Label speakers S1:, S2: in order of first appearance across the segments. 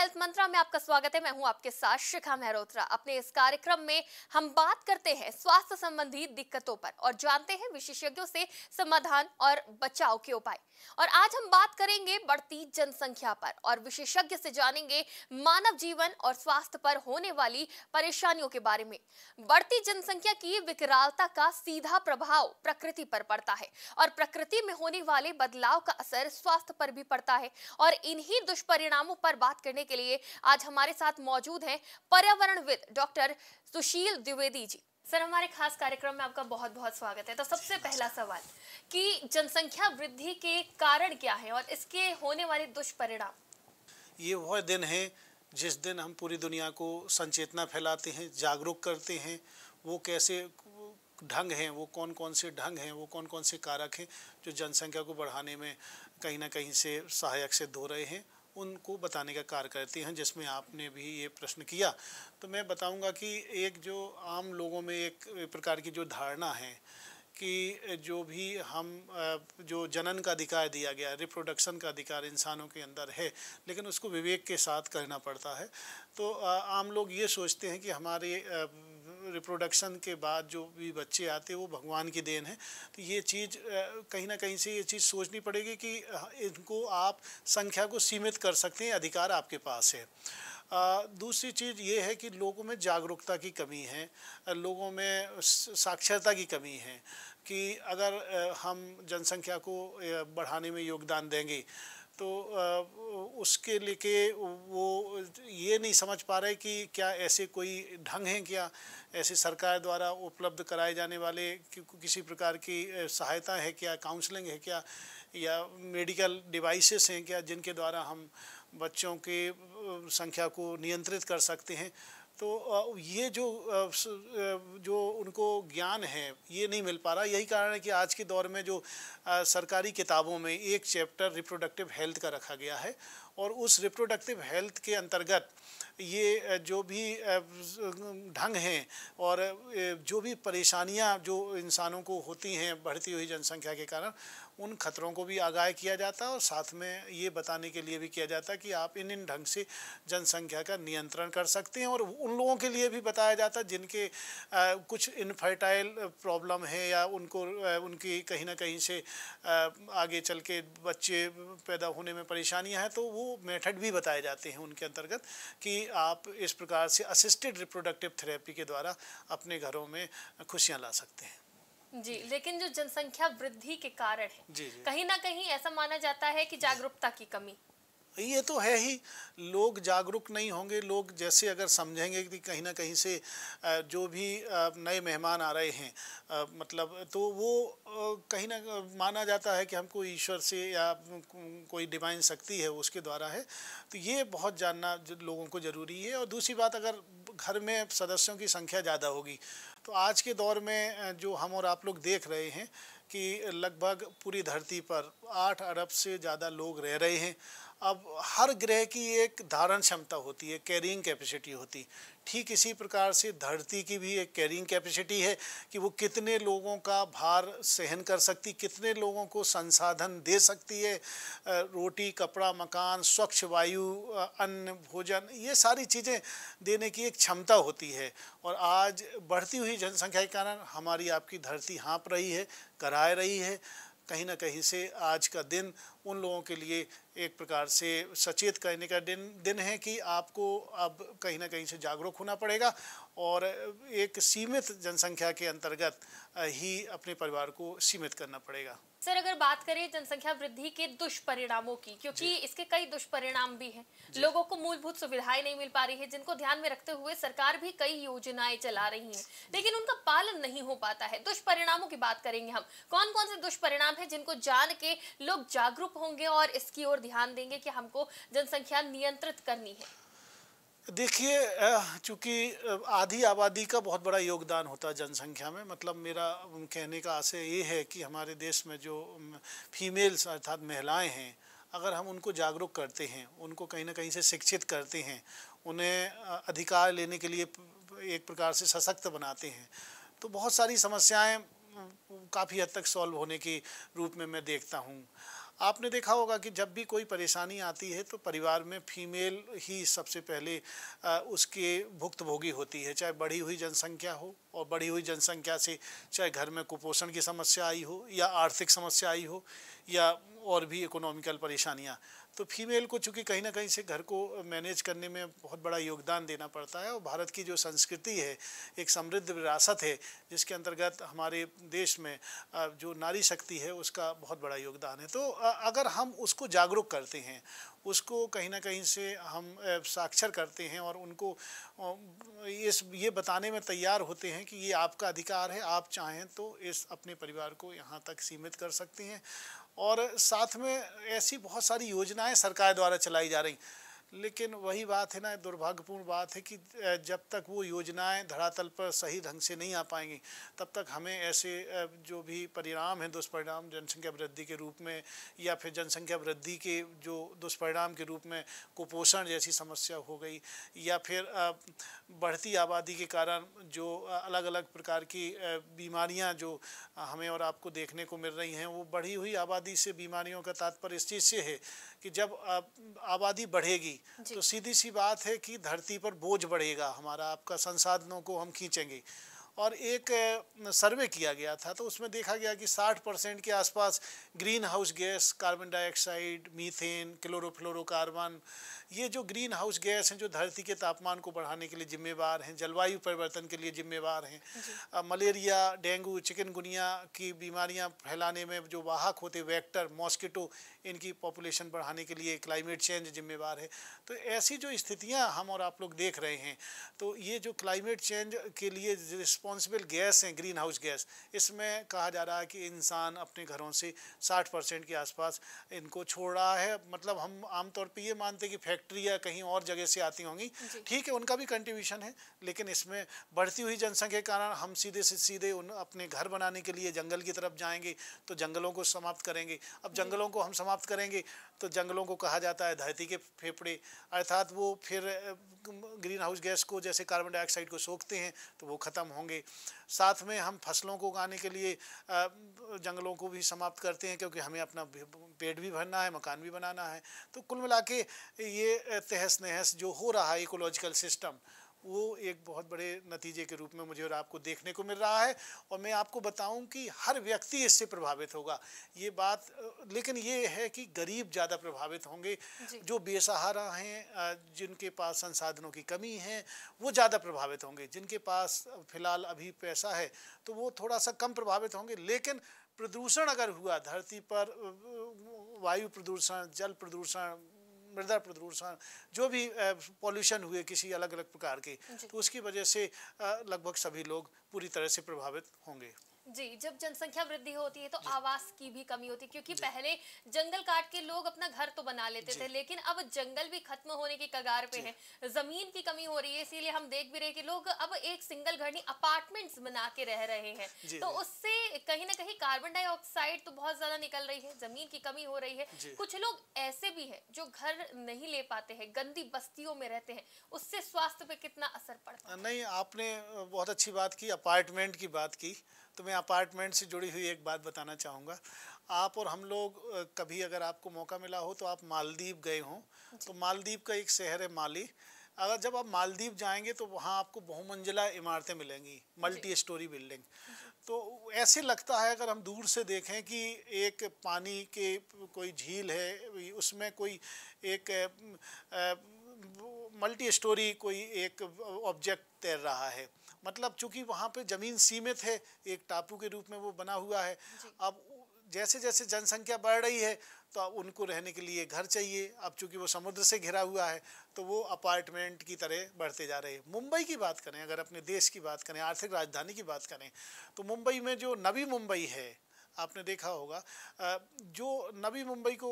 S1: Health मंत्रा में आपका स्वागत है मैं हूं आपके साथ शिखा मेहरोत्रा अपने इस कार्यक्रम में हम बात करते हैं स्वास्थ्य संबंधी दिक्कतों पर और जानते हैं विशेषज्ञों से समाधान और बचाव के उपाय और आज हम बात करेंगे बढ़ती जनसंख्या पर और विशेषज्ञ से जानेंगे मानव जीवन और स्वास्थ्य पर होने वाली परेशानियों के बारे में बढ़ती जनसंख्या की विकरालता का सीधा प्रभाव प्रकृति पर पड़ता है और प्रकृति में होने वाले बदलाव का असर स्वास्थ्य पर भी पड़ता है और इन्हीं दुष्परिणामों पर बात करने के लिए आज हमारे साथ मौजूद हैं पर्यावरणविद डॉक्टर सुशील द्विवेदी जी सर हमारे खास कार्यक्रम में आपका बहुत बहुत स्वागत है तो सबसे पहला सवाल कि जनसंख्या वृद्धि के कारण क्या है और इसके होने वाले दुष्परिणाम
S2: ये वह दिन है जिस दिन हम पूरी दुनिया को संचेतना फैलाते हैं जागरूक करते हैं वो कैसे ढंग हैं वो कौन कौन से ढंग हैं वो कौन कौन से कारक हैं जो जनसंख्या को बढ़ाने में कहीं ना कहीं से सहायक से धो रहे हैं उनको बताने का कार्य करते हैं जिसमें आपने भी ये प्रश्न किया तो मैं बताऊंगा कि एक जो आम लोगों में एक प्रकार की जो धारणा है कि जो भी हम जो जनन का अधिकार दिया गया रिप्रोडक्शन का अधिकार इंसानों के अंदर है लेकिन उसको विवेक के साथ करना पड़ता है तो आम लोग ये सोचते हैं कि हमारे रिप्रोडक्शन के बाद जो भी बच्चे आते हैं वो भगवान की देन है तो ये चीज़ कहीं ना कहीं से ये चीज़ सोचनी पड़ेगी कि इनको आप संख्या को सीमित कर सकते हैं अधिकार आपके पास है दूसरी चीज़ ये है कि लोगों में जागरूकता की कमी है लोगों में साक्षरता की कमी है कि अगर हम जनसंख्या को बढ़ाने में योगदान देंगे तो उसके लेके वो ये नहीं समझ पा रहे कि क्या ऐसे कोई ढंग हैं क्या ऐसे सरकार द्वारा उपलब्ध कराए जाने वाले कि, किसी प्रकार की सहायता है क्या काउंसलिंग है क्या या मेडिकल डिवाइसेस हैं क्या जिनके द्वारा हम बच्चों के संख्या को नियंत्रित कर सकते हैं तो ये जो जो उनको ज्ञान है ये नहीं मिल पा रहा यही कारण है कि आज के दौर में जो सरकारी किताबों में एक चैप्टर रिप्रोडक्टिव हेल्थ का रखा गया है और उस रिप्रोडक्टिव हेल्थ के अंतर्गत ये जो भी ढंग हैं और जो भी परेशानियां जो इंसानों को होती हैं बढ़ती हुई जनसंख्या के कारण उन खतरों को भी आगाह किया जाता है और साथ में ये बताने के लिए भी किया जाता है कि आप इन इन ढंग से जनसंख्या का नियंत्रण कर सकते हैं और उन लोगों के लिए भी बताया जाता है जिनके आ, कुछ इनफर्टाइल प्रॉब्लम है या उनको आ, उनकी कहीं ना कहीं से आ, आगे चल के बच्चे पैदा होने में परेशानियाँ हैं तो वो मेथड भी बताए जाते हैं उनके अंतर्गत कि आप इस प्रकार से असिस्टेड रिप्रोडक्टिव थेरेपी के द्वारा अपने घरों में खुशियाँ ला सकते हैं
S1: जी लेकिन जो जनसंख्या वृद्धि के कारण है जी, जी। कहीं ना कहीं ऐसा माना जाता है कि जागरूकता की कमी
S2: ये तो है ही लोग जागरूक नहीं होंगे लोग जैसे अगर समझेंगे कि कहीं ना कहीं से जो भी नए मेहमान आ रहे हैं मतलब तो वो कहीं ना माना जाता है कि हमको ईश्वर से या कोई डिवाइन शक्ति है उसके द्वारा है तो ये बहुत जानना लोगों को ज़रूरी है और दूसरी बात अगर घर में सदस्यों की संख्या ज़्यादा होगी तो आज के दौर में जो हम और आप लोग देख रहे हैं कि लगभग पूरी धरती पर आठ अरब से ज़्यादा लोग रह रहे हैं अब हर ग्रह की एक धारण क्षमता होती है कैरिंग कैपेसिटी होती ठीक इसी प्रकार से धरती की भी एक कैरिंग कैपेसिटी है कि वो कितने लोगों का भार सहन कर सकती कितने लोगों को संसाधन दे सकती है रोटी कपड़ा मकान स्वच्छ वायु अन्न भोजन ये सारी चीज़ें देने की एक क्षमता होती है और आज बढ़ती हुई जनसंख्या के कारण हमारी आपकी धरती हाँप रही है कराए रही है कहीं ना कहीं से आज का दिन उन लोगों के लिए एक प्रकार से सचेत करने का दिन दिन है कि आपको अब कहीं ना कहीं से जागरूक होना पड़ेगा और एक सीमित जनसंख्या के अंतर्गत ही अपने परिवार को सीमित करना पड़ेगा
S1: सर अगर बात करें जनसंख्या वृद्धि के दुष्परिणामों की क्योंकि इसके कई दुष्परिणाम भी हैं लोगों को मूलभूत सुविधाएं नहीं मिल पा रही है जिनको ध्यान में रखते हुए सरकार भी कई योजनाएं चला रही है लेकिन उनका पालन नहीं हो पाता है दुष्परिणामों की बात करेंगे हम कौन कौन से दुष्परिणाम है जिनको जान के लोग जागरूक जागरूक होंगे और इसकी ओर ध्यान देंगे कि हमको जनसंख्या नियंत्रित करनी है
S2: देखिए चूंकि आधी आबादी का बहुत बड़ा योगदान होता है जनसंख्या में मतलब मेरा कहने का आशय ये है कि हमारे देश में जो फीमेल्स अर्थात महिलाएं हैं अगर हम उनको जागरूक करते हैं उनको कहीं ना कहीं से शिक्षित करते हैं उन्हें अधिकार लेने के लिए एक प्रकार से सशक्त बनाते हैं तो बहुत सारी समस्याएं काफ़ी हद तक सॉल्व होने के रूप में मैं देखता हूँ आपने देखा होगा कि जब भी कोई परेशानी आती है तो परिवार में फीमेल ही सबसे पहले उसके भुक्तभोगी होती है चाहे बढ़ी हुई जनसंख्या हो और बढ़ी हुई जनसंख्या से चाहे घर में कुपोषण की समस्या आई हो या आर्थिक समस्या आई हो या और भी इकोनॉमिकल परेशानियाँ तो फीमेल को चूँकि कहीं ना कहीं से घर को मैनेज करने में बहुत बड़ा योगदान देना पड़ता है और भारत की जो संस्कृति है एक समृद्ध विरासत है जिसके अंतर्गत हमारे देश में जो नारी शक्ति है उसका बहुत बड़ा योगदान है तो अगर हम उसको जागरूक करते हैं उसको कहीं ना कहीं से हम साक्षर करते हैं और उनको इस ये बताने में तैयार होते हैं कि ये आपका अधिकार है आप चाहें तो इस अपने परिवार को यहाँ तक सीमित कर सकते हैं और साथ में ऐसी बहुत सारी योजनाएं सरकार द्वारा चलाई जा रही लेकिन वही बात है ना दुर्भाग्यपूर्ण बात है कि जब तक वो योजनाएं धरातल पर सही ढंग से नहीं आ पाएंगी तब तक हमें ऐसे जो भी परिणाम हैं दुष्परिणाम जनसंख्या वृद्धि के रूप में या फिर जनसंख्या वृद्धि के जो दुष्परिणाम के रूप में कुपोषण जैसी समस्या हो गई या फिर बढ़ती आबादी के कारण जो अलग अलग प्रकार की बीमारियाँ जो हमें और आपको देखने को मिल रही हैं वो बढ़ी हुई आबादी से बीमारियों का तात्पर्य इस चीज़ से है कि जब आबादी बढ़ेगी तो सीधी सी बात है कि धरती पर बोझ बढ़ेगा हमारा आपका संसाधनों को हम खींचेंगे और एक सर्वे किया गया था तो उसमें देखा गया कि 60 परसेंट के आसपास greenhouse gas carbon dioxide methane chlorofluorocarbon ये जो ग्रीन हाउस गैस हैं जो धरती के तापमान को बढ़ाने के लिए जिम्मेवार हैं जलवायु परिवर्तन के लिए जिम्मेवार हैं मलेरिया डेंगू चिकनगुनिया की बीमारियां फैलाने में जो वाहक होते वेक्टर मॉस्किटो इनकी पॉपुलेशन बढ़ाने के लिए क्लाइमेट चेंज जिम्मेवार है तो ऐसी जो स्थितियाँ हम और आप लोग देख रहे हैं तो ये जो क्लाइमेट चेंज के लिए रिस्पॉन्सिबल गैस हैं ग्रीन हाउस गैस इसमें कहा जा रहा है कि इंसान अपने घरों से साठ परसेंट के आसपास इनको छोड़ रहा है मतलब हम आमतौर पर ये मानते हैं कि फैक्ट फैक्ट्री या कहीं और जगह से आती होंगी ठीक है उनका भी कंट्रीब्यूशन है लेकिन इसमें बढ़ती हुई जनसंख्या के कारण हम सीधे से सीधे उन अपने घर बनाने के लिए जंगल की तरफ जाएंगे तो जंगलों को समाप्त करेंगे अब जंगलों को हम समाप्त करेंगे तो जंगलों को कहा जाता है धरती के फेफड़े अर्थात वो फिर ग्रीन हाउस गैस को जैसे कार्बन डाइऑक्साइड को सोखते हैं तो वो ख़त्म होंगे साथ में हम फसलों को उगाने के लिए जंगलों को भी समाप्त करते हैं क्योंकि हमें अपना पेट भी भरना है मकान भी बनाना है तो कुल मिला ये तहस नहस जो हो रहा है इकोलॉजिकल सिस्टम वो एक बहुत बड़े नतीजे के रूप में मुझे और आपको देखने को मिल रहा है और मैं आपको बताऊं कि हर व्यक्ति इससे प्रभावित होगा ये बात लेकिन ये है कि गरीब ज़्यादा प्रभावित होंगे जो बेसहारा हैं जिनके पास संसाधनों की कमी है वो ज़्यादा प्रभावित होंगे जिनके पास फिलहाल अभी पैसा है तो वो थोड़ा सा कम प्रभावित होंगे लेकिन प्रदूषण अगर हुआ धरती पर वायु प्रदूषण जल प्रदूषण मृदा प्रदूषण जो भी पॉल्यूशन हुए किसी अलग अलग प्रकार के तो उसकी वजह से लगभग सभी लोग पूरी तरह से प्रभावित होंगे
S1: जी जब जनसंख्या वृद्धि होती है तो आवास की भी कमी होती है क्योंकि पहले जंगल काट के लोग अपना घर तो बना लेते थे लेकिन अब जंगल भी खत्म होने की कगार पे है जमीन की कमी हो रही है इसीलिए हम देख भी रहे कि लोग अब एक सिंगल घर नहीं अपार्टमेंट्स बना के रह रहे हैं तो उससे कहीं ना कहीं कार्बन डाइऑक्साइड तो बहुत ज्यादा निकल रही है जमीन की कमी हो रही है कुछ लोग ऐसे भी है जो घर नहीं ले पाते हैं गंदी बस्तियों में रहते हैं उससे स्वास्थ्य पे कितना असर पड़ता है
S2: नहीं आपने बहुत अच्छी बात की अपार्टमेंट की बात की तो मैं अपार्टमेंट से जुड़ी हुई एक बात बताना चाहूँगा आप और हम लोग कभी अगर आपको मौका मिला हो तो आप मालदीव गए हों तो मालदीव का एक शहर है माली अगर जब आप मालदीव जाएंगे तो वहाँ आपको बहुमंजिला इमारतें मिलेंगी मल्टी स्टोरी बिल्डिंग तो ऐसे लगता है अगर हम दूर से देखें कि एक पानी के कोई झील है उसमें कोई एक मल्टी स्टोरी कोई एक ऑब्जेक्ट तैर रहा है मतलब चूंकि वहाँ पे ज़मीन सीमित है एक टापू के रूप में वो बना हुआ है अब जैसे जैसे जनसंख्या बढ़ रही है तो उनको रहने के लिए घर चाहिए अब चूंकि वो समुद्र से घिरा हुआ है तो वो अपार्टमेंट की तरह बढ़ते जा रहे हैं मुंबई की बात करें अगर अपने देश की बात करें आर्थिक राजधानी की बात करें तो मुंबई में जो नवी मुंबई है आपने देखा होगा जो नवी मुंबई को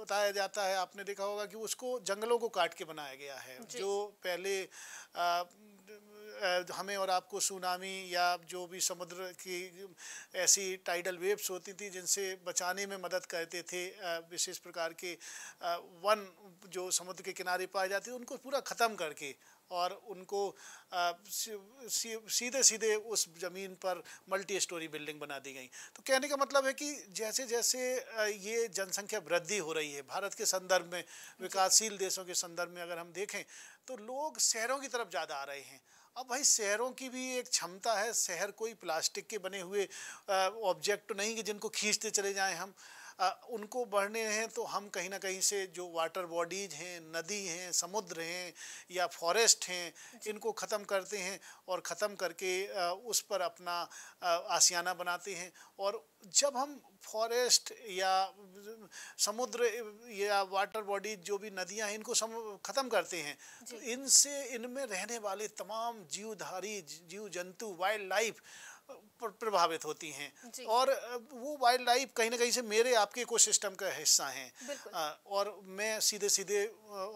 S2: बताया जाता है आपने देखा होगा कि उसको जंगलों को काट के बनाया गया है जो पहले हमें और आपको सुनामी या जो भी समुद्र की ऐसी टाइडल वेव्स होती थी जिनसे बचाने में मदद करते थे विशेष प्रकार के वन जो समुद्र के किनारे पाए जाते थे उनको पूरा ख़त्म करके और उनको सीधे सीधे उस ज़मीन पर मल्टी स्टोरी बिल्डिंग बना दी गई तो कहने का मतलब है कि जैसे जैसे ये जनसंख्या वृद्धि हो रही है भारत के संदर्भ में विकासशील देशों के संदर्भ में अगर हम देखें तो लोग शहरों की तरफ ज़्यादा आ रहे हैं अब भाई शहरों की भी एक क्षमता है शहर कोई प्लास्टिक के बने हुए ऑब्जेक्ट नहीं कि जिनको खींचते चले जाएँ हम उनको बढ़ने हैं तो हम कहीं ना कहीं से जो वाटर बॉडीज़ हैं नदी हैं समुद्र हैं या फॉरेस्ट हैं इनको ख़त्म करते हैं और ख़त्म करके उस पर अपना आसियाना बनाते हैं और जब हम फॉरेस्ट या समुद्र या वाटर बॉडी जो भी नदियां हैं इनको ख़त्म करते हैं तो इनसे इनमें रहने वाले तमाम जीवधारी जीव जंतु वाइल्ड लाइफ प्रभावित होती हैं और वो वाइल्ड लाइफ कहीं ना कहीं से मेरे आपके इकोसिस्टम का हिस्सा हैं और मैं सीधे सीधे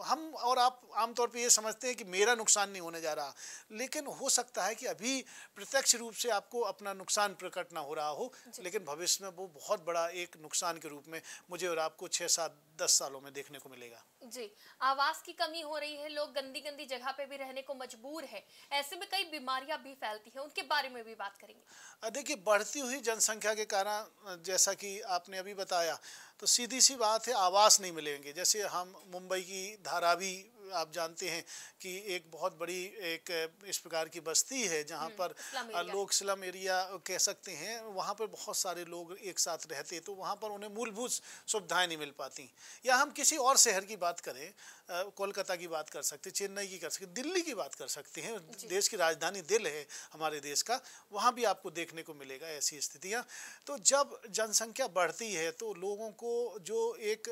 S2: हम और आप आमतौर पे ये समझते हैं कि मेरा नुकसान नहीं होने जा रहा लेकिन हो सकता है कि अभी प्रत्यक्ष रूप से आपको अपना नुकसान प्रकट ना हो रहा हो लेकिन भविष्य में वो बहुत बड़ा एक नुकसान के रूप में मुझे और आपको छः सात दस सालों में देखने को मिलेगा
S1: जी आवास की कमी हो रही है लोग गंदी गंदी जगह पे भी रहने को मजबूर है ऐसे में कई बीमारियां भी फैलती हैं उनके बारे में भी बात करेंगे
S2: देखिए बढ़ती हुई जनसंख्या के कारण जैसा कि आपने अभी बताया तो सीधी सी बात है आवास नहीं मिलेंगे जैसे हम मुंबई की धारावी आप जानते हैं कि एक बहुत बड़ी एक इस प्रकार की बस्ती है जहाँ हम्म, पर लोग स्लम एरिया कह सकते हैं वहाँ पर बहुत सारे लोग एक साथ रहते तो वहाँ पर उन्हें मूलभूत सुविधाएं नहीं मिल पाती या हम किसी और शहर की बात करें कोलकाता की बात कर सकते चेन्नई की कर सकते दिल्ली की बात कर सकते हैं देश की राजधानी दिल है हमारे देश का वहाँ भी आपको देखने को मिलेगा ऐसी स्थितियाँ तो जब जनसंख्या बढ़ती है तो लोगों को जो एक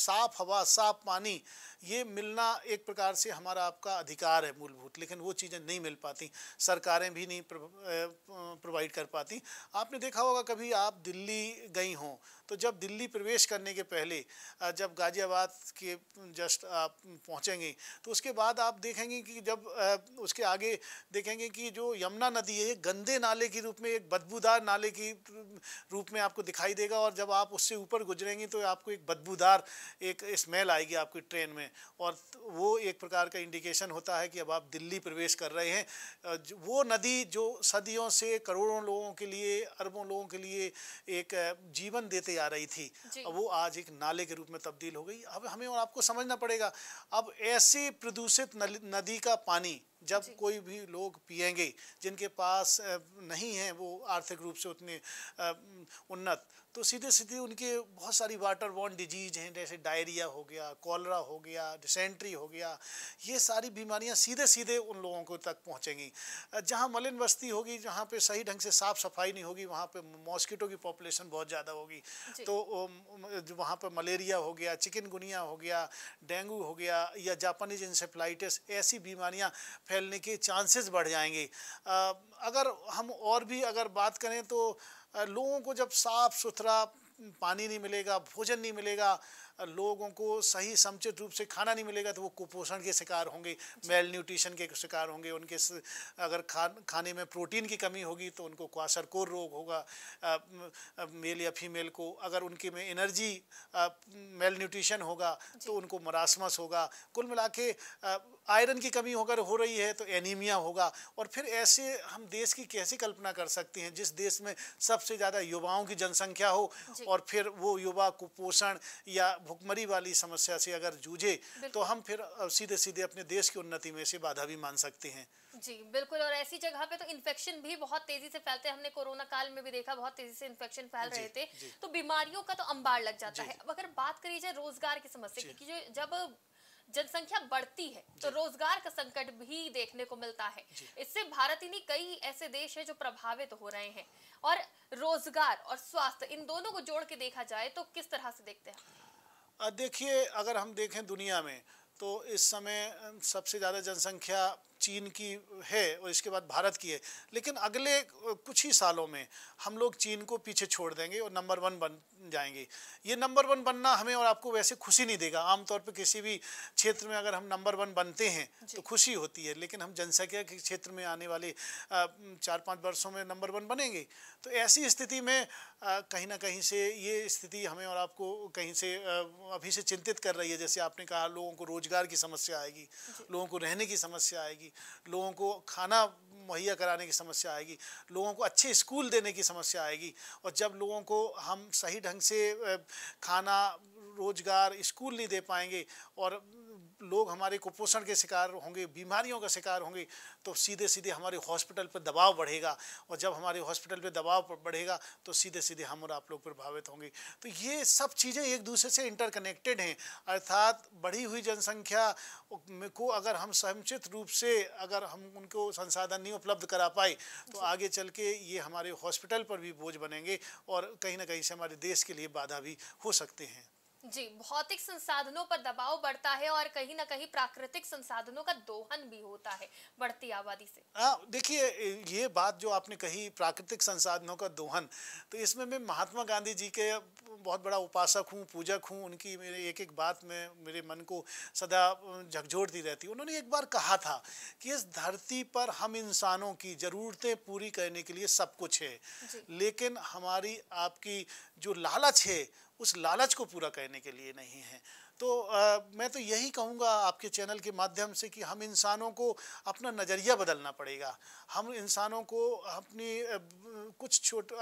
S2: साफ हवा साफ पानी ये मिलना एक प्रकार से हमारा आपका अधिकार है मूलभूत लेकिन वो चीज़ें नहीं मिल पाती सरकारें भी नहीं प्रोवाइड कर पाती आपने देखा होगा कभी आप दिल्ली गई हों तो जब दिल्ली प्रवेश करने के पहले जब गाज़ियाबाद के जस्ट आप पहुँचेंगे तो उसके बाद आप देखेंगे कि जब उसके आगे देखेंगे कि जो यमुना नदी है गंदे नाले के रूप में एक बदबूदार नाले की रूप में आपको दिखाई देगा और जब आप उससे ऊपर गुजरेंगे तो आपको एक बदबूदार एक स्मेल आएगी आपकी ट्रेन में और वो एक प्रकार का इंडिकेशन होता है कि अब आप दिल्ली प्रवेश कर रहे हैं वो नदी जो सदियों से करोड़ों लोगों के लिए अरबों लोगों के लिए एक जीवन देते आ रही थी वो आज एक नाले के रूप में तब्दील हो गई अब हमें और आपको समझना पड़ेगा अब ऐसे प्रदूषित नदी का पानी जब कोई भी लोग पिएंगे जिनके पास नहीं है वो आर्थिक रूप से उतने उन्नत तो सीधे सीधे उनके बहुत सारी वाटर बॉर्न डिजीज हैं जैसे डायरिया हो गया कॉलरा हो गया डिसेंट्री हो गया ये सारी बीमारियां सीधे सीधे उन लोगों को तक पहुंचेंगी जहां मलिन बस्ती होगी जहां पे सही ढंग से साफ़ सफाई नहीं होगी वहां पे मॉस्किटो की पॉपुलेशन बहुत ज़्यादा होगी तो वहाँ पर मलेरिया हो गया चिकनगुनिया हो गया डेंगू हो गया या जापानीज इंसेफ्लाइटिस ऐसी बीमारियाँ फैलने के चांसेस बढ़ जाएंगे अगर हम और भी अगर बात करें तो लोगों को जब साफ़ सुथरा पानी नहीं मिलेगा भोजन नहीं मिलेगा लोगों को सही समुचित रूप से खाना नहीं मिलेगा तो वो कुपोषण के शिकार होंगे मेल न्यूट्रिशन के शिकार होंगे उनके अगर खा खाने में प्रोटीन की कमी होगी तो उनको क्वासरकोर रोग होगा मेल या फीमेल को अगर उनके में एनर्जी मेल न्यूट्रिशन होगा तो उनको मरासमस होगा कुल मिला के आयरन की कमी होकर हो रही है तो एनीमिया होगा और फिर ऐसे हम देश की कैसे कल्पना कर सकते हैं जिस देश में सबसे ज़्यादा युवाओं की जनसंख्या हो और फिर वो युवा कुपोषण या भुखमरी वाली समस्या से अगर जूझे तो हम फिर सीधे सीधे अपने देश की उन्नति में से बाधा भी मान सकते हैं
S1: जी बिल्कुल और ऐसी जगह पे तो इन्फेक्शन भी बहुत तेजी से फैलते हैं हमने कोरोना काल में भी देखा बहुत तेजी से इन्फेक्शन फैल रहे थे तो बीमारियों का तो अंबार लग जाता है अब अगर बात करी जाए रोजगार की समस्या की क्योंकि जब जनसंख्या बढ़ती है तो रोजगार का संकट भी देखने को मिलता है इससे भारत ही नहीं कई ऐसे देश हैं जो प्रभावित तो हो रहे हैं और रोजगार और स्वास्थ्य इन दोनों को जोड़ के देखा जाए तो किस तरह से देखते हैं
S2: देखिए अगर हम देखें दुनिया में तो इस समय सबसे ज़्यादा जनसंख्या चीन की है और इसके बाद भारत की है लेकिन अगले कुछ ही सालों में हम लोग चीन को पीछे छोड़ देंगे और नंबर वन बन जाएंगे ये नंबर वन बनना हमें और आपको वैसे खुशी नहीं देगा आमतौर पर किसी भी क्षेत्र में अगर हम नंबर वन बनते हैं तो खुशी होती है लेकिन हम जनसंख्या के क्षेत्र में आने वाले चार पाँच वर्षों में नंबर वन बनेंगे तो ऐसी स्थिति में कहीं ना कहीं से ये स्थिति हमें और आपको कहीं से अभी से चिंतित कर रही है जैसे आपने कहा लोगों को रोजगार की समस्या आएगी लोगों को रहने की समस्या आएगी आएगी लोगों को खाना मुहैया कराने की समस्या आएगी लोगों को अच्छे स्कूल देने की समस्या आएगी और जब लोगों को हम सही ढंग से खाना रोज़गार स्कूल नहीं दे पाएंगे और लोग हमारे कुपोषण के शिकार होंगे बीमारियों का शिकार होंगे तो सीधे सीधे हमारे हॉस्पिटल पर दबाव बढ़ेगा और जब हमारे हॉस्पिटल पर दबाव बढ़ेगा तो सीधे सीधे हम और आप लोग प्रभावित होंगे तो ये सब चीज़ें एक दूसरे से इंटरकनेक्टेड हैं अर्थात बढ़ी हुई जनसंख्या को अगर हम समुचित रूप से अगर हम उनको संसाधन नहीं उपलब्ध करा पाए तो आगे चल के ये हमारे हॉस्पिटल पर भी बोझ बनेंगे और कहीं ना कहीं से हमारे देश के लिए बाधा भी हो सकते हैं
S1: जी भौतिक संसाधनों पर दबाव बढ़ता है और कहीं ना कहीं प्राकृतिक संसाधनों का दोहन भी होता है बढ़ती आबादी
S2: से देखिए ये बात जो आपने कही प्राकृतिक संसाधनों का दोहन तो इसमें मैं महात्मा गांधी जी के बहुत बड़ा उपासक हूँ पूजक हूँ उनकी मेरे एक एक बात में मेरे मन को सदा झकझोड़ती रहती उन्होंने एक बार कहा था कि इस धरती पर हम इंसानों की ज़रूरतें पूरी करने के लिए सब कुछ है लेकिन हमारी आपकी जो लालच है उस लालच को पूरा करने के लिए नहीं है तो आ, मैं तो यही कहूँगा आपके चैनल के माध्यम से कि हम इंसानों को अपना नज़रिया बदलना पड़ेगा हम इंसानों को अपनी कुछ छोट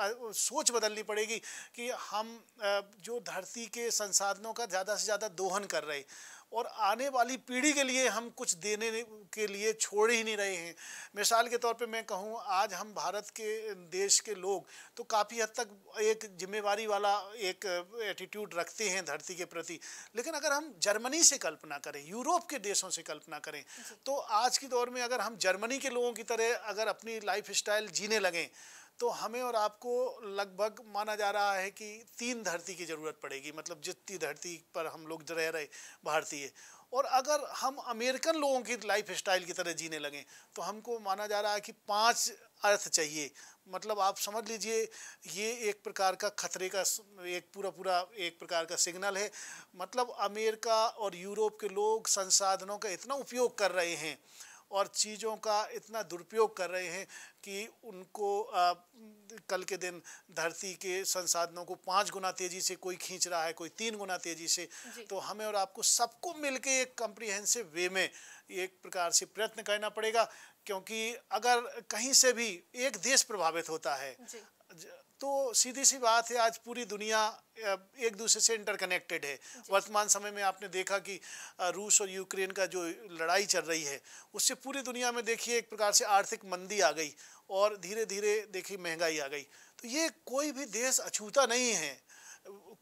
S2: सोच बदलनी पड़ेगी कि हम आ, जो धरती के संसाधनों का ज़्यादा से ज़्यादा दोहन कर रहे और आने वाली पीढ़ी के लिए हम कुछ देने के लिए छोड़ ही नहीं रहे हैं मिसाल के तौर पे मैं कहूँ आज हम भारत के देश के लोग तो काफ़ी हद तक एक जिम्मेवारी वाला एक एटीट्यूड रखते हैं धरती के प्रति लेकिन अगर हम जर्मनी से कल्पना करें यूरोप के देशों से कल्पना करें तो आज के दौर में अगर हम जर्मनी के लोगों की तरह अगर अपनी लाइफ स्टाइल जीने लगें तो हमें और आपको लगभग माना जा रहा है कि तीन धरती की ज़रूरत पड़ेगी मतलब जितनी धरती पर हम लोग रह रहे भारतीय और अगर हम अमेरिकन लोगों की लाइफ स्टाइल की तरह जीने लगें तो हमको माना जा रहा है कि पांच अर्थ चाहिए मतलब आप समझ लीजिए ये एक प्रकार का खतरे का एक पूरा पूरा एक प्रकार का सिग्नल है मतलब अमेरिका और यूरोप के लोग संसाधनों का इतना उपयोग कर रहे हैं और चीज़ों का इतना दुरुपयोग कर रहे हैं कि उनको आ, कल के दिन धरती के संसाधनों को पाँच गुना तेज़ी से कोई खींच रहा है कोई तीन गुना तेज़ी से तो हमें और आपको सबको मिलके एक कंप्रीहेंसिव वे में एक प्रकार से प्रयत्न करना पड़ेगा क्योंकि अगर कहीं से भी एक देश प्रभावित होता है तो सीधी सी बात है आज पूरी दुनिया एक दूसरे से इंटरकनेक्टेड है वर्तमान समय में आपने देखा कि रूस और यूक्रेन का जो लड़ाई चल रही है उससे पूरी दुनिया में देखिए एक प्रकार से आर्थिक मंदी आ गई और धीरे धीरे देखिए महंगाई आ गई तो ये कोई भी देश अछूता नहीं है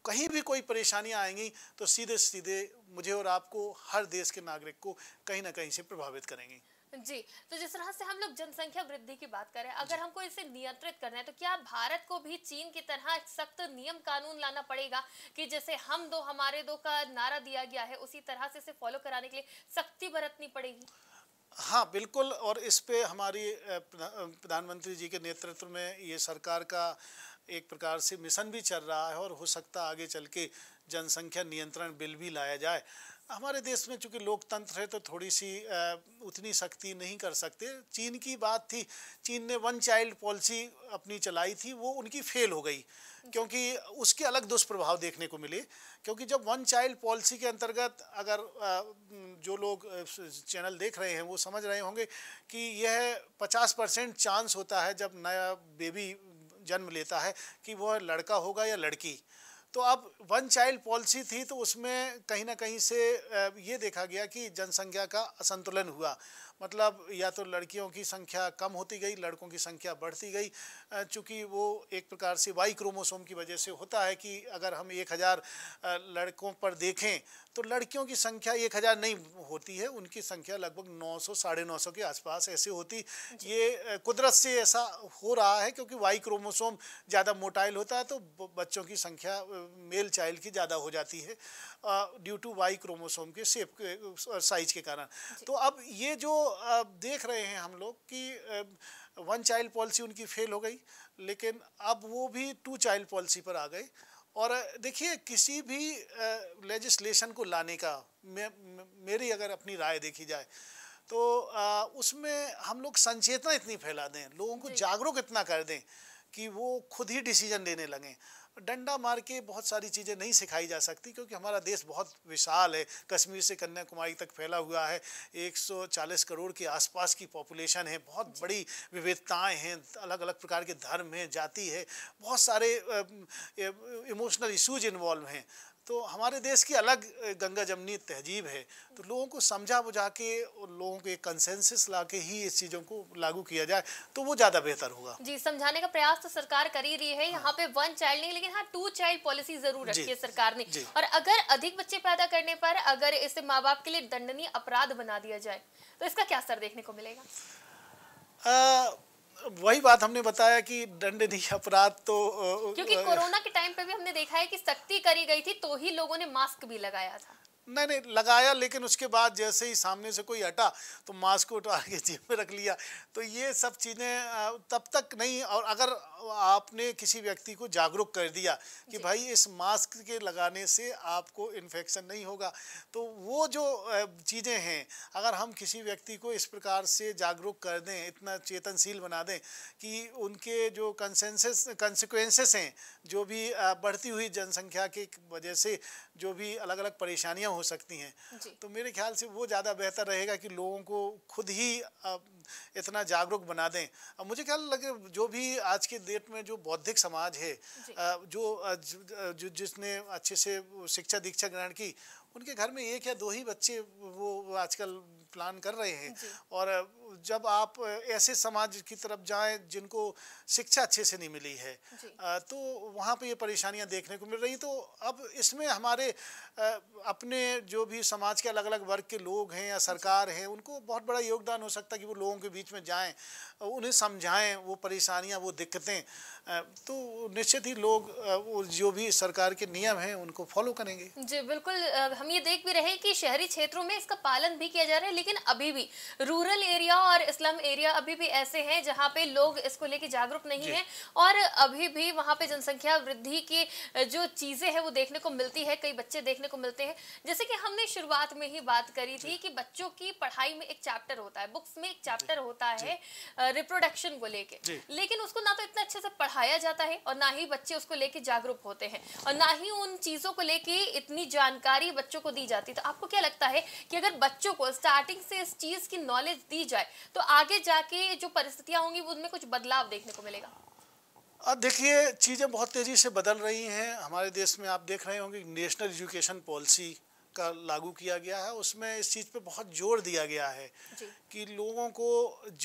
S2: कहीं भी कोई परेशानियाँ आएंगी तो सीधे सीधे मुझे और आपको हर देश के नागरिक को कहीं ना कहीं से प्रभावित करेंगी
S1: जी तो जिस तरह से हम लोग जनसंख्या वृद्धि की बात करें अगर हमको इसे नियंत्रित करना है तो क्या भारत को भी चीन की तरह एक सख्त नियम कानून लाना पड़ेगा कि जैसे हम दो हमारे दो का नारा दिया गया है उसी तरह से इसे फॉलो कराने के लिए सख्ती बरतनी पड़ेगी
S2: हाँ बिल्कुल और इस पे हमारी प्रधानमंत्री जी के नेतृत्व में ये सरकार का एक प्रकार से मिशन भी चल रहा है और हो सकता आगे चल के जनसंख्या नियंत्रण बिल भी लाया जाए हमारे देश में चूंकि लोकतंत्र है तो थोड़ी सी उतनी सख्ती नहीं कर सकते चीन की बात थी चीन ने वन चाइल्ड पॉलिसी अपनी चलाई थी वो उनकी फेल हो गई क्योंकि उसके अलग दुष्प्रभाव देखने को मिले क्योंकि जब वन चाइल्ड पॉलिसी के अंतर्गत अगर जो लोग चैनल देख रहे हैं वो समझ रहे होंगे कि यह पचास परसेंट चांस होता है जब नया बेबी जन्म लेता है कि वह लड़का होगा या लड़की तो अब वन चाइल्ड पॉलिसी थी तो उसमें कहीं ना कहीं से ये देखा गया कि जनसंख्या का असंतुलन हुआ मतलब या तो लड़कियों की संख्या कम होती गई लड़कों की संख्या बढ़ती गई चूँकि वो एक प्रकार से वाई क्रोमोसोम की वजह से होता है कि अगर हम एक हज़ार लड़कों पर देखें तो लड़कियों की संख्या एक हज़ार नहीं होती है उनकी संख्या लगभग नौ सौ साढ़े नौ सौ के आसपास ऐसी होती ये कुदरत से ऐसा हो रहा है क्योंकि वाई क्रोमोसोम ज़्यादा मोटाइल होता है तो बच्चों की संख्या मेल चाइल्ड की ज़्यादा हो जाती है ड्यू टू वाई क्रोमोसोम के शेप के साइज के कारण तो अब ये जो देख रहे हैं हम लोग कि वन चाइल्ड पॉलिसी उनकी फेल हो गई लेकिन अब वो भी टू चाइल्ड पॉलिसी पर आ गए और देखिए किसी भी लेजिस्लेशन को लाने का मे, मेरी अगर अपनी राय देखी जाए तो उसमें हम लोग संचेतना इतनी फैला दें लोगों को जागरूक इतना कर दें कि वो खुद ही डिसीजन लेने लगें डंडा मार के बहुत सारी चीज़ें नहीं सिखाई जा सकती क्योंकि हमारा देश बहुत विशाल है कश्मीर से कन्याकुमारी तक फैला हुआ है 140 करोड़ के आसपास की पॉपुलेशन है बहुत बड़ी विविधताएं हैं अलग अलग प्रकार के धर्म हैं जाति है बहुत सारे इमोशनल इशूज इन्वॉल्व हैं तो हमारे देश की अलग गंगा जमनी तहजीब है तो लोगों को समझा बुझा के और लोगों के कंसेंसिस ला के ही इस चीज़ों को लागू किया जाए तो वो ज़्यादा बेहतर होगा
S1: जी समझाने का प्रयास तो सरकार कर ही रही है हाँ। यहाँ पे वन चाइल्ड नहीं लेकिन हाँ टू चाइल्ड पॉलिसी जरूर रखी है सरकार ने और अगर अधिक बच्चे पैदा करने पर अगर इसे माँ बाप के लिए दंडनीय अपराध बना दिया जाए तो इसका क्या असर देखने को मिलेगा
S2: वही बात हमने बताया कि दंडनीय अपराध तो क्योंकि कोरोना
S1: के टाइम पे भी हमने देखा है कि सख्ती करी गई थी तो ही लोगों ने मास्क भी लगाया था
S2: नहीं नहीं लगाया लेकिन उसके बाद जैसे ही सामने से कोई हटा तो मास्क को उठा के जेब में रख लिया तो ये सब चीज़ें तब तक नहीं और अगर आपने किसी व्यक्ति को जागरूक कर दिया कि भाई इस मास्क के लगाने से आपको इन्फेक्शन नहीं होगा तो वो जो चीज़ें हैं अगर हम किसी व्यक्ति को इस प्रकार से जागरूक कर दें इतना चेतनशील बना दें कि उनके जो कंसेंसेस कंसिक्वेंसेस हैं जो भी बढ़ती हुई जनसंख्या की वजह से जो भी अलग अलग परेशानियाँ हो सकती हैं तो मेरे ख्याल से वो ज़्यादा बेहतर रहेगा कि लोगों को खुद ही इतना जागरूक बना दें अब मुझे ख्याल लगे जो भी आज के डेट में जो बौद्धिक समाज है जो जो जिसने अच्छे से शिक्षा दीक्षा ग्रहण की उनके घर में एक या दो ही बच्चे वो आजकल प्लान कर रहे हैं और जब आप ऐसे समाज की तरफ जाएं जिनको शिक्षा अच्छे से नहीं मिली है तो वहाँ पे ये परेशानियाँ देखने को मिल रही तो अब इसमें हमारे अपने जो भी समाज के अलग अलग वर्ग के लोग हैं या सरकार हैं उनको बहुत बड़ा योगदान हो सकता है कि वो लोगों के बीच में जाएँ उन्हें समझाएँ वो परेशानियाँ वो दिक्कतें तो निश्चित ही लोग जो भी सरकार के नियम हैं उनको फॉलो करेंगे
S1: जी बिल्कुल हम ये देख भी रहे हैं कि शहरी क्षेत्रों में इसका पालन भी किया जा रहा है लेकिन अभी भी रूरल एरिया और इस्लाम एरिया अभी भी ऐसे हैं जहां पे लोग इसको लेके जागरूक नहीं है और अभी भी वहां पे जनसंख्या वृद्धि की जो चीजें हैं वो देखने को मिलती है कई बच्चे देखने को मिलते हैं जैसे कि हमने शुरुआत में ही बात करी थी कि बच्चों की पढ़ाई में एक चैप्टर होता है बुक्स में एक चैप्टर होता है रिप्रोडक्शन को लेके लेकिन उसको ना तो इतना अच्छे से पढ़ाया जाता है और ना ही बच्चे उसको लेके जागरूक होते हैं और ना ही उन चीजों को लेके इतनी जानकारी बच्चों को दी जाती तो आपको क्या लगता है कि अगर बच्चों को स्टार्ट स्टार्टिंग से इस चीज की नॉलेज दी जाए तो आगे जाके जो परिस्थितियां होंगी उनमें कुछ बदलाव देखने को मिलेगा
S2: अब देखिए चीज़ें बहुत तेज़ी से बदल रही हैं हमारे देश में आप देख रहे होंगे नेशनल एजुकेशन पॉलिसी का लागू किया गया है उसमें इस चीज़ पे बहुत जोर दिया गया है कि लोगों को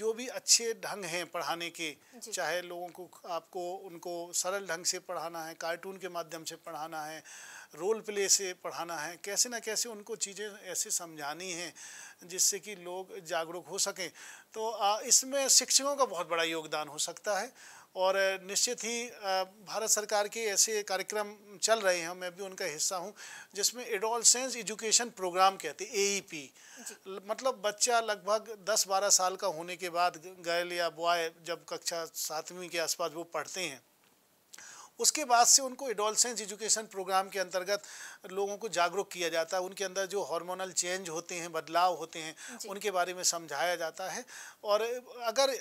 S2: जो भी अच्छे ढंग हैं पढ़ाने के चाहे लोगों को आपको उनको सरल ढंग से पढ़ाना है कार्टून के माध्यम से पढ़ाना है रोल प्ले से पढ़ाना है कैसे ना कैसे उनको चीज़ें ऐसे समझानी हैं जिससे कि लोग जागरूक हो सकें तो इसमें शिक्षकों का बहुत बड़ा योगदान हो सकता है और निश्चित ही भारत सरकार के ऐसे कार्यक्रम चल रहे हैं मैं भी उनका हिस्सा हूँ जिसमें एडोलसेंस एजुकेशन प्रोग्राम कहते हैं ए e मतलब बच्चा लगभग 10-12 साल का होने के बाद गर्ल या बॉय जब कक्षा सातवीं के आसपास वो पढ़ते हैं उसके बाद से उनको एडोलसेंस एजुकेशन प्रोग्राम के अंतर्गत लोगों को जागरूक किया जाता है उनके अंदर जो हार्मोनल चेंज होते हैं बदलाव होते हैं उनके बारे में समझाया जाता है और अगर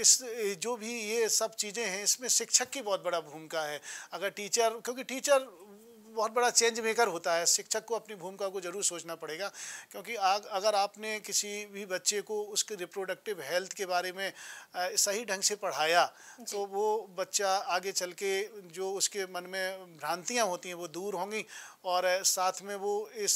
S2: इस जो भी ये सब चीज़ें हैं इसमें शिक्षक की बहुत बड़ा भूमिका है अगर टीचर क्योंकि टीचर बहुत बड़ा चेंज मेकर होता है शिक्षक को अपनी भूमिका को जरूर सोचना पड़ेगा क्योंकि आग, अगर आपने किसी भी बच्चे को उसके रिप्रोडक्टिव हेल्थ के बारे में सही ढंग से पढ़ाया तो वो बच्चा आगे चल के जो उसके मन में भ्रांतियाँ होती हैं वो दूर होंगी और साथ में वो इस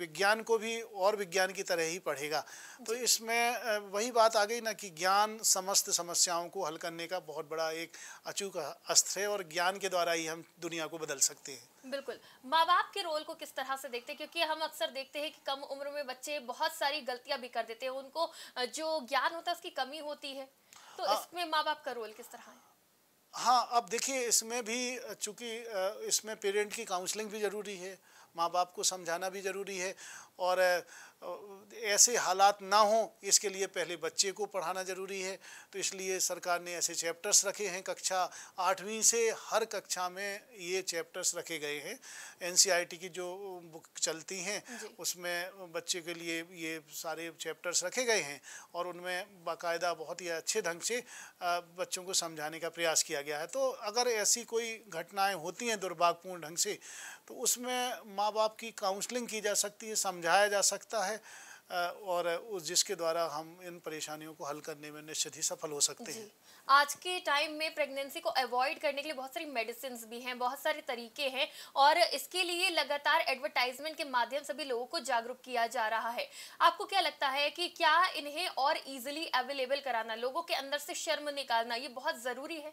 S2: विज्ञान को भी और विज्ञान की तरह ही पढ़ेगा तो इसमें वही बात आ गई ना कि ज्ञान समस्त समस्याओं को हल करने का बहुत बड़ा एक अचूक अस्त्र है और ज्ञान के द्वारा ही हम दुनिया को बदल सकते हैं
S1: बिल्कुल माँ बाप के रोल को किस तरह से देखते हैं क्योंकि हम अक्सर देखते हैं कि कम उम्र में बच्चे बहुत सारी गलतियां भी कर देते हैं उनको जो ज्ञान होता है उसकी कमी होती है तो आ, हाँ। इसमें माँ बाप का रोल किस तरह है
S2: हाँ अब देखिए इसमें भी चूंकि इसमें पेरेंट की काउंसलिंग भी ज़रूरी है माँ बाप को समझाना भी ज़रूरी है और ऐसे हालात ना हों इसके लिए पहले बच्चे को पढ़ाना ज़रूरी है तो इसलिए सरकार ने ऐसे चैप्टर्स रखे हैं कक्षा आठवीं से हर कक्षा में ये चैप्टर्स रखे गए हैं एनसीईआरटी की जो बुक चलती हैं उसमें बच्चे के लिए ये सारे चैप्टर्स रखे गए हैं और उनमें बाकायदा बहुत ही अच्छे ढंग से बच्चों को समझाने का प्रयास किया गया है तो अगर ऐसी कोई घटनाएँ होती हैं दुर्भाग्यपूर्ण ढंग से तो उसमें माँ बाप की काउंसलिंग की जा सकती है समझाया जा सकता है है और उस जिसके द्वारा हम इन परेशानियों को हल करने में निश्चित ही सफल हो सकते हैं
S1: आज के टाइम में प्रेगनेंसी को अवॉइड करने के लिए बहुत सारी मेडिसिन भी हैं बहुत सारे तरीके हैं और इसके लिए लगातार एडवर्टाइजमेंट के माध्यम से भी लोगों को जागरूक किया जा रहा है आपको क्या लगता है कि क्या इन्हें और इजिली अवेलेबल कराना लोगों के अंदर से शर्म निकालना ये बहुत ज़रूरी है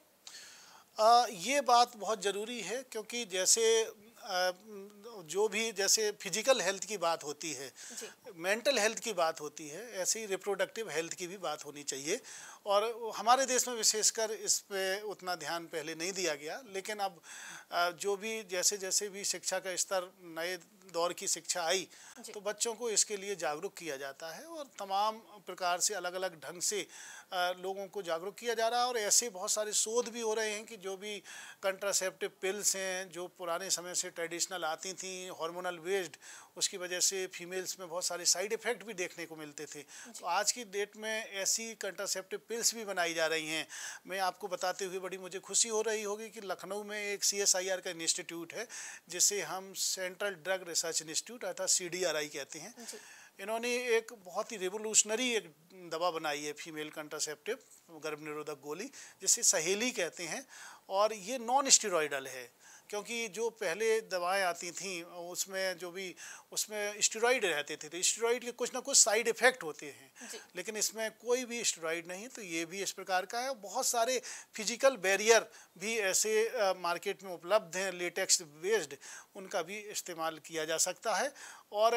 S2: आ, ये बात बहुत ज़रूरी है क्योंकि जैसे आ, जो भी जैसे फिजिकल हेल्थ की बात होती है मेंटल हेल्थ की बात होती है ऐसे ही रिप्रोडक्टिव हेल्थ की भी बात होनी चाहिए और हमारे देश में विशेषकर इस पर उतना ध्यान पहले नहीं दिया गया लेकिन अब जो भी जैसे जैसे भी शिक्षा का स्तर नए दौर की शिक्षा आई तो बच्चों को इसके लिए जागरूक किया जाता है और तमाम प्रकार से अलग अलग ढंग से लोगों को जागरूक किया जा रहा है और ऐसे बहुत सारे शोध भी हो रहे हैं कि जो भी कंट्रासेप्टिव पिल्स हैं जो पुराने समय से ट्रेडिशनल आती थी यानी हार्मोनल वेस्ड उसकी वजह से फीमेल्स में बहुत सारे साइड इफ़ेक्ट भी देखने को मिलते थे तो आज की डेट में ऐसी कंट्रासेप्टिव पिल्स भी बनाई जा रही हैं मैं आपको बताते हुए बड़ी मुझे खुशी हो रही होगी कि लखनऊ में एक सी का इंस्टीट्यूट है जिसे हम सेंट्रल ड्रग रिसर्च इंस्टीट्यूट अर्थात सी कहते हैं इन्होंने एक बहुत ही रिवोल्यूशनरी एक दवा बनाई है फीमेल कंट्रासेप्टिव गर्भ निरोधक गोली जिसे सहेली कहते हैं और ये नॉन स्टीरोडल है क्योंकि जो पहले दवाएं आती थी उसमें जो भी उसमें स्टेरॉइड रहते थे तो स्टेरॉइड के कुछ ना कुछ साइड इफ़ेक्ट होते हैं लेकिन इसमें कोई भी स्टेरॉइड नहीं तो ये भी इस प्रकार का है बहुत सारे फिजिकल बैरियर भी ऐसे मार्केट में उपलब्ध हैं लेटेक्स बेस्ड उनका भी इस्तेमाल किया जा सकता है और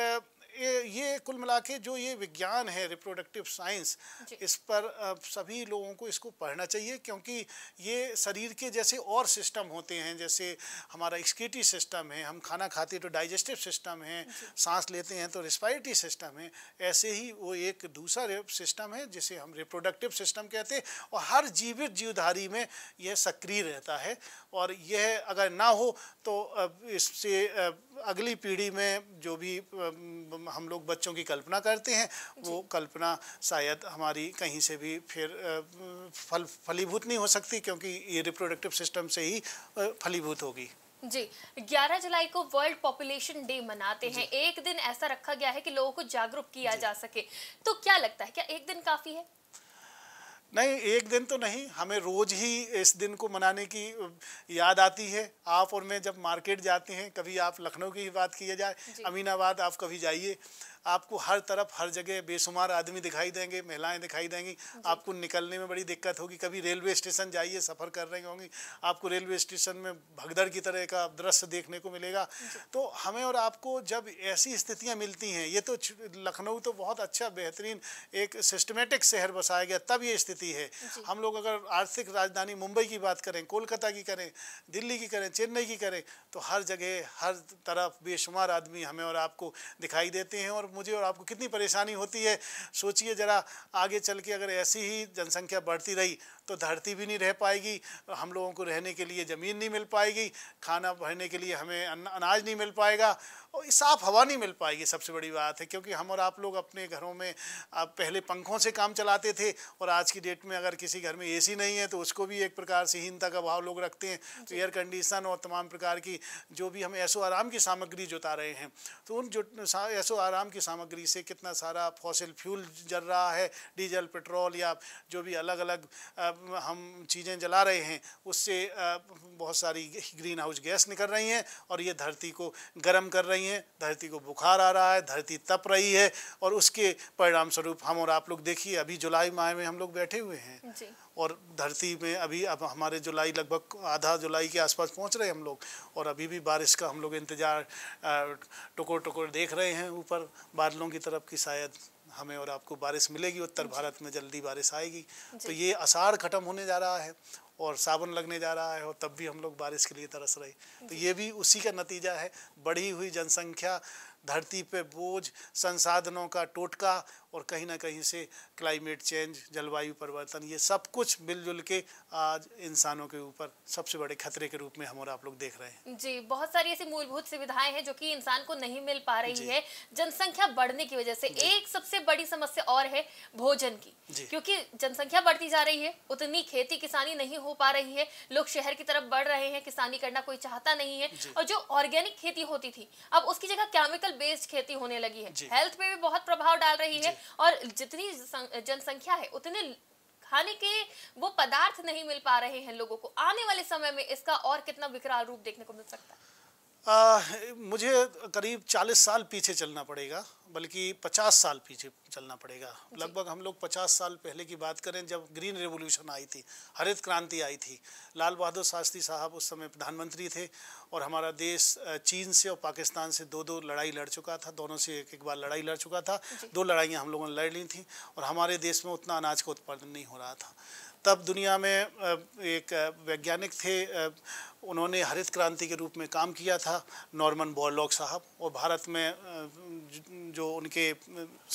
S2: ये कुल मिला के जो ये विज्ञान है रिप्रोडक्टिव साइंस इस पर सभी लोगों को इसको पढ़ना चाहिए क्योंकि ये शरीर के जैसे और सिस्टम होते हैं जैसे हमारा एक्सक्यूटिव सिस्टम है हम खाना खाते हैं तो डाइजेस्टिव सिस्टम है सांस लेते हैं तो रिस्पायरेटरी सिस्टम है ऐसे ही वो एक दूसरा सिस्टम है जिसे हम रिप्रोडक्टिव सिस्टम कहते हैं और हर जीवित जीवधारी में यह सक्रिय रहता है और यह अगर ना हो तो इससे अगली पीढ़ी में जो भी हम लोग बच्चों की कल्पना करते हैं वो कल्पना शायद हमारी कहीं से भी फिर फल फलीभूत नहीं हो सकती क्योंकि ये रिप्रोडक्टिव सिस्टम से ही फलीभूत होगी
S1: जी 11 जुलाई को वर्ल्ड पॉपुलेशन डे मनाते हैं एक दिन ऐसा रखा गया है कि लोगों को जागरूक किया जा सके तो क्या लगता है क्या एक दिन काफी है
S2: नहीं एक दिन तो नहीं हमें रोज़ ही इस दिन को मनाने की याद आती है आप और मैं जब मार्केट जाते हैं कभी आप लखनऊ की ही बात की जाए अमीनाबाद आप कभी जाइए आपको हर तरफ हर जगह बेशुमार आदमी दिखाई देंगे महिलाएं दिखाई देंगी आपको निकलने में बड़ी दिक्कत होगी कभी रेलवे स्टेशन जाइए सफ़र कर रहे होंगी आपको रेलवे स्टेशन में भगदड़ की तरह का दृश्य देखने को मिलेगा तो हमें और आपको जब ऐसी स्थितियाँ मिलती हैं ये तो लखनऊ तो बहुत अच्छा बेहतरीन एक सिस्टमेटिक शहर बसाया गया तब ये स्थिति है हम लोग अगर आर्थिक राजधानी मुंबई की बात करें कोलकाता की करें दिल्ली की करें चेन्नई की करें तो हर जगह हर तरफ बेशुमार आदमी हमें और आपको दिखाई देते हैं और मुझे और आपको कितनी परेशानी होती है सोचिए ज़रा आगे चल के अगर ऐसी ही जनसंख्या बढ़ती रही तो धरती भी नहीं रह पाएगी हम लोगों को रहने के लिए ज़मीन नहीं मिल पाएगी खाना भरने के लिए हमें अनाज नहीं मिल पाएगा और साफ हवा नहीं मिल पाएगी सबसे बड़ी बात है क्योंकि हम और आप लोग अपने घरों में आप पहले पंखों से काम चलाते थे और आज की डेट में अगर किसी घर में एसी नहीं है तो उसको भी एक प्रकार से हीनता का भाव लोग रखते हैं तो एयर कंडीशन और तमाम प्रकार की जो भी हम ऐसो आराम की सामग्री जुटा रहे हैं तो उन जो ऐसो आराम की सामग्री से कितना सारा फॉसिल फ्यूल जल रहा है डीजल पेट्रोल या जो भी अलग अलग हम चीज़ें जला रहे हैं उससे बहुत सारी ग्रीन हाउस गैस निकल रही हैं और ये धरती को गर्म कर रही हैं रही हैं धरती को बुखार आ रहा है धरती तप रही है और उसके परिणाम स्वरूप हम और आप लोग देखिए अभी जुलाई माह में हम लोग बैठे हुए हैं और धरती में अभी अब हमारे जुलाई लगभग आधा जुलाई के आसपास पहुंच रहे हम लोग और अभी भी बारिश का हम लोग इंतज़ार टुकड़ टुकड़ देख रहे हैं ऊपर बादलों की तरफ कि शायद हमें और आपको बारिश मिलेगी उत्तर भारत में जल्दी बारिश आएगी तो ये आषाढ़ ख़त्म होने जा रहा है और सावन लगने जा रहा है और तब भी हम लोग बारिश के लिए तरस रहे तो ये भी उसी का नतीजा है बढ़ी हुई जनसंख्या धरती पे बोझ संसाधनों का टोटका और कहीं ना कहीं से क्लाइमेट चेंज जलवायु परिवर्तन ये सब कुछ मिलजुल के आज इंसानों के ऊपर सबसे बड़े खतरे के रूप में हम और आप लोग देख रहे
S1: हैं जी बहुत सारी ऐसी मूलभूत सुविधाएं हैं जो कि इंसान को नहीं मिल पा रही है जनसंख्या बढ़ने की वजह से एक सबसे बड़ी समस्या और है भोजन की क्योंकि जनसंख्या बढ़ती जा रही है उतनी खेती किसानी नहीं हो पा रही है लोग शहर की तरफ बढ़ रहे हैं किसानी करना कोई चाहता नहीं है और जो ऑर्गेनिक खेती होती थी अब उसकी जगह केमिकल बेस्ड खेती होने लगी है हेल्थ पे भी बहुत प्रभाव डाल रही है और जितनी जनसंख्या है उतने खाने के वो पदार्थ नहीं मिल पा रहे हैं लोगों को आने वाले समय में इसका और कितना विकराल रूप देखने को मिल सकता है
S2: आ, मुझे करीब 40 साल पीछे चलना पड़ेगा बल्कि 50 साल पीछे चलना पड़ेगा लगभग हम लोग 50 साल पहले की बात करें जब ग्रीन रेवोल्यूशन आई थी हरित क्रांति आई थी लाल बहादुर शास्त्री साहब उस समय प्रधानमंत्री थे और हमारा देश चीन से और पाकिस्तान से दो दो लड़ाई लड़ चुका था दोनों से एक एक बार लड़ाई लड़ चुका था दो लड़ाइयाँ हम लोगों ने लड़ ली थी और हमारे देश में उतना अनाज का उत्पादन नहीं हो रहा था तब दुनिया में एक वैज्ञानिक थे उन्होंने हरित क्रांति के रूप में काम किया था नॉर्मन बॉलॉक साहब और भारत में जो उनके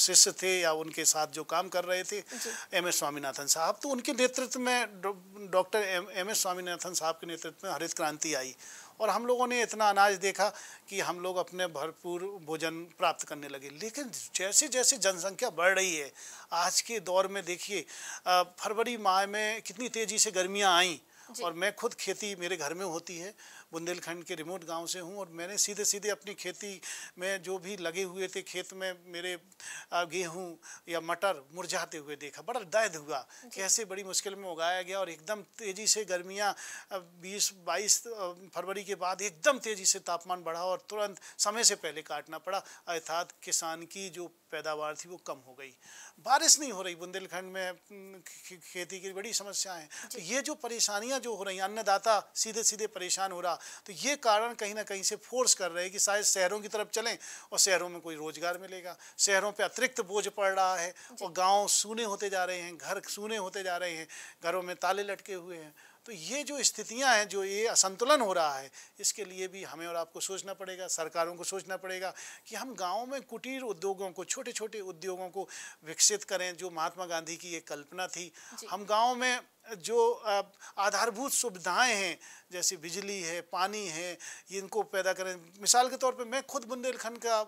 S2: शिष्य थे या उनके साथ जो काम कर रहे थे एम एस स्वामीनाथन साहब तो उनके नेतृत्व में डॉक्टर एम एस स्वामीनाथन साहब के नेतृत्व में हरित क्रांति आई और हम लोगों ने इतना अनाज देखा कि हम लोग अपने भरपूर भोजन प्राप्त करने लगे लेकिन जैसे जैसे जनसंख्या बढ़ रही है आज के दौर में देखिए फरवरी माह में कितनी तेज़ी से गर्मियाँ आईं और मैं खुद खेती मेरे घर में होती है बुंदेलखंड के रिमोट गांव से हूँ और मैंने सीधे सीधे अपनी खेती में जो भी लगे हुए थे खेत में मेरे गेहूँ या मटर मुरझाते हुए देखा बड़ा दर्द हुआ कैसे बड़ी मुश्किल में उगाया गया और एकदम तेज़ी से गर्मियाँ बीस बाईस फरवरी के बाद एकदम तेज़ी से तापमान बढ़ा और तुरंत समय से पहले काटना पड़ा अर्थात किसान की जो पैदावार थी वो कम हो गई बारिश नहीं हो रही बुंदेलखंड में खेती की बड़ी समस्याएं हैं तो ये जो परेशानियां जो हो रही हैं अन्नदाता सीधे सीधे परेशान हो रहा तो ये कारण कहीं ना कहीं से फोर्स कर रहे हैं कि शायद शहरों की तरफ चलें और शहरों में कोई रोजगार मिलेगा शहरों पर अतिरिक्त बोझ पड़ रहा है और गाँव सूने होते जा रहे हैं घर सूने होते जा रहे हैं घरों में ताले लटके हुए हैं तो ये जो स्थितियां हैं जो ये असंतुलन हो रहा है इसके लिए भी हमें और आपको सोचना पड़ेगा सरकारों को सोचना पड़ेगा कि हम गाँव में कुटीर उद्योगों को छोटे छोटे उद्योगों को विकसित करें जो महात्मा गांधी की एक कल्पना थी हम गाँव में जो आधारभूत सुविधाएं हैं जैसे बिजली है पानी है इनको पैदा करें मिसाल के तौर पे मैं खुद बुंदेलखंड का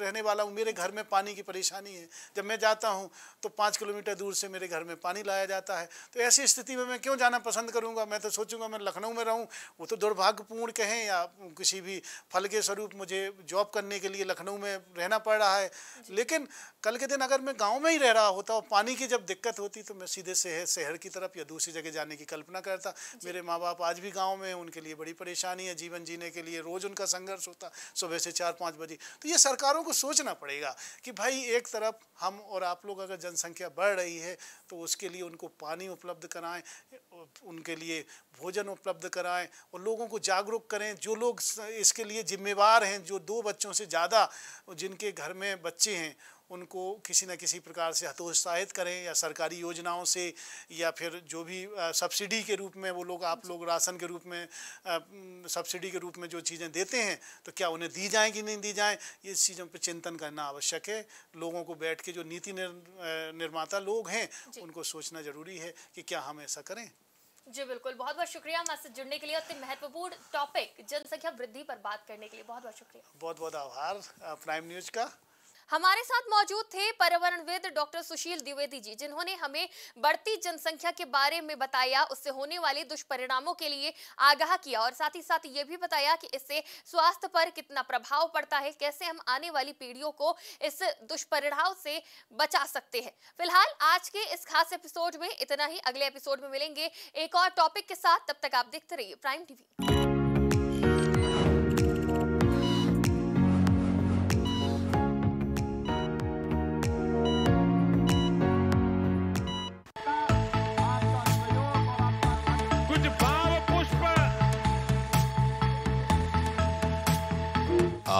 S2: रहने वाला हूँ मेरे घर में पानी की परेशानी है जब मैं जाता हूँ तो पाँच किलोमीटर दूर से मेरे घर में पानी लाया जाता है तो ऐसी स्थिति में मैं क्यों जाना पसंद करूँगा मैं तो सोचूंगा मैं लखनऊ में रहूँ वो तो दुर्भाग्यपूर्ण कहें या किसी भी फल के स्वरूप मुझे जॉब करने के लिए लखनऊ में रहना पड़ रहा है लेकिन कल के दिन अगर मैं गाँव में ही रह रहा होता और पानी की जब दिक्कत होती तो मैं सीधे शहर शहर की तरफ या दूसरी जगह जाने की कल्पना करता मेरे माँ बाप आज भी गाँव में उनके लिए बड़ी परेशानी है जीवन जीने के लिए रोज़ उनका संघर्ष होता सुबह से चार पाँच बजे तो ये सरकारों सरकारों को सोचना पड़ेगा कि भाई एक तरफ हम और आप लोग अगर जनसंख्या बढ़ रही है तो उसके लिए उनको पानी उपलब्ध कराएं उनके लिए भोजन उपलब्ध कराएं और लोगों को जागरूक करें जो लोग इसके लिए जिम्मेवार हैं जो दो बच्चों से ज़्यादा जिनके घर में बच्चे हैं उनको किसी न किसी प्रकार से हतोत्साहित करें या सरकारी योजनाओं से या फिर जो भी सब्सिडी के रूप में वो लोग आप लोग राशन के रूप में सब्सिडी के रूप में जो चीज़ें देते हैं तो क्या उन्हें दी जाएँ कि नहीं दी जाएँ इस चीज़ों पर चिंतन करना आवश्यक है लोगों को बैठ के जो नीति निर्माता लोग हैं उनको सोचना ज़रूरी है कि क्या हम ऐसा करें
S1: जी बिल्कुल बहुत बहुत शुक्रिया हमारे जुड़ने के लिए अति महत्वपूर्ण टॉपिक जनसंख्या वृद्धि पर बात करने के लिए बहुत बहुत शुक्रिया
S2: बहुत बहुत आभार प्राइम न्यूज का
S1: हमारे साथ मौजूद थे पर्यावरणविद डॉक्टर सुशील द्विवेदी जी जिन्होंने हमें बढ़ती जनसंख्या के बारे में बताया उससे होने वाले दुष्परिणामों के लिए आगाह किया और साथ ही साथ ये भी बताया कि इससे स्वास्थ्य पर कितना प्रभाव पड़ता है कैसे हम आने वाली पीढ़ियों को इस दुष्परिणाम से बचा सकते हैं फिलहाल आज के इस खास एपिसोड में इतना ही अगले एपिसोड में मिलेंगे एक और टॉपिक के साथ तब तक आप देखते रहिए प्राइम टीवी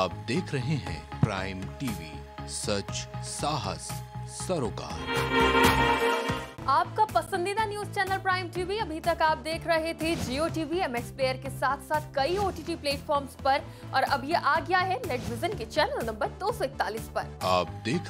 S2: आप देख रहे हैं प्राइम टीवी सच साहस
S1: सरोकार आपका पसंदीदा न्यूज चैनल प्राइम टीवी अभी तक आप देख रहे थे जियो टीवी एक्स प्लेयर के साथ साथ कई ओटीटी प्लेटफॉर्म्स पर और अब ये आ गया है नेटविजन के चैनल नंबर दो सौ इकतालीस आरोप
S2: आप देख